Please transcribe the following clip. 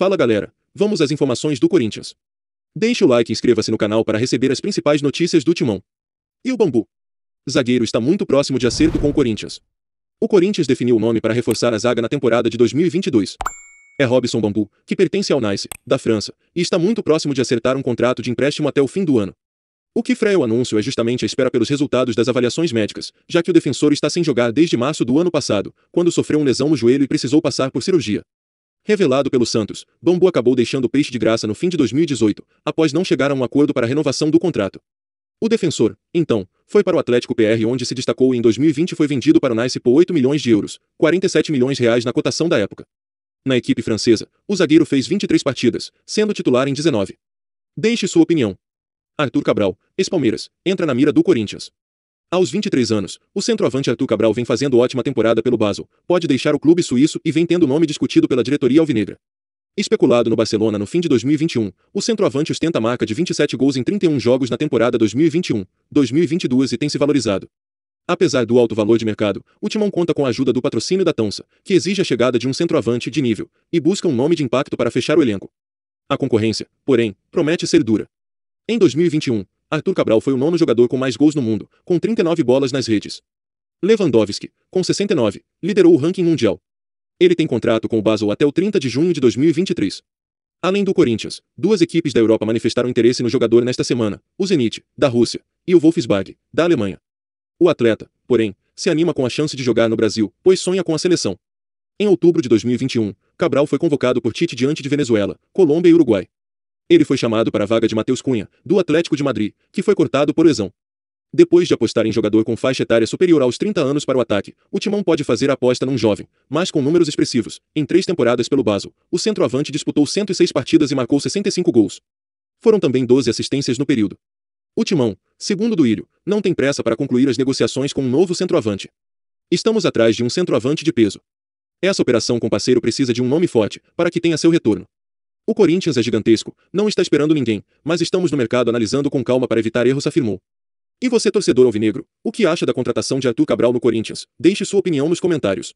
Fala galera, vamos às informações do Corinthians. Deixe o like e inscreva-se no canal para receber as principais notícias do Timão. E o Bambu? Zagueiro está muito próximo de acerto com o Corinthians. O Corinthians definiu o nome para reforçar a zaga na temporada de 2022. É Robson Bambu, que pertence ao Nice, da França, e está muito próximo de acertar um contrato de empréstimo até o fim do ano. O que freia o anúncio é justamente a espera pelos resultados das avaliações médicas, já que o defensor está sem jogar desde março do ano passado, quando sofreu uma lesão no joelho e precisou passar por cirurgia. Revelado pelo Santos, Bambu acabou deixando o peixe de graça no fim de 2018, após não chegar a um acordo para a renovação do contrato. O defensor, então, foi para o Atlético PR onde se destacou e em 2020 foi vendido para o Nice por 8 milhões de euros, 47 milhões reais na cotação da época. Na equipe francesa, o zagueiro fez 23 partidas, sendo titular em 19. Deixe sua opinião. Arthur Cabral, ex-Palmeiras, entra na mira do Corinthians. Aos 23 anos, o centroavante Arthur Cabral vem fazendo ótima temporada pelo Basel, pode deixar o clube suíço e vem tendo nome discutido pela diretoria alvinegra. Especulado no Barcelona no fim de 2021, o centroavante ostenta a marca de 27 gols em 31 jogos na temporada 2021-2022 e tem se valorizado. Apesar do alto valor de mercado, o Timão conta com a ajuda do patrocínio da Tonsa, que exige a chegada de um centroavante de nível e busca um nome de impacto para fechar o elenco. A concorrência, porém, promete ser dura. Em 2021, Arthur Cabral foi o nono jogador com mais gols no mundo, com 39 bolas nas redes. Lewandowski, com 69, liderou o ranking mundial. Ele tem contrato com o Basel até o 30 de junho de 2023. Além do Corinthians, duas equipes da Europa manifestaram interesse no jogador nesta semana, o Zenit, da Rússia, e o Wolfsburg, da Alemanha. O atleta, porém, se anima com a chance de jogar no Brasil, pois sonha com a seleção. Em outubro de 2021, Cabral foi convocado por Tite diante de Venezuela, Colômbia e Uruguai. Ele foi chamado para a vaga de Matheus Cunha, do Atlético de Madrid, que foi cortado por lesão. Depois de apostar em jogador com faixa etária superior aos 30 anos para o ataque, o Timão pode fazer a aposta num jovem, mas com números expressivos. Em três temporadas pelo Basel, o centroavante disputou 106 partidas e marcou 65 gols. Foram também 12 assistências no período. O Timão, segundo Duílio, não tem pressa para concluir as negociações com um novo centroavante. Estamos atrás de um centroavante de peso. Essa operação com parceiro precisa de um nome forte, para que tenha seu retorno. O Corinthians é gigantesco, não está esperando ninguém, mas estamos no mercado analisando com calma para evitar erros, afirmou. E você, torcedor alvinegro, o que acha da contratação de Arthur Cabral no Corinthians? Deixe sua opinião nos comentários.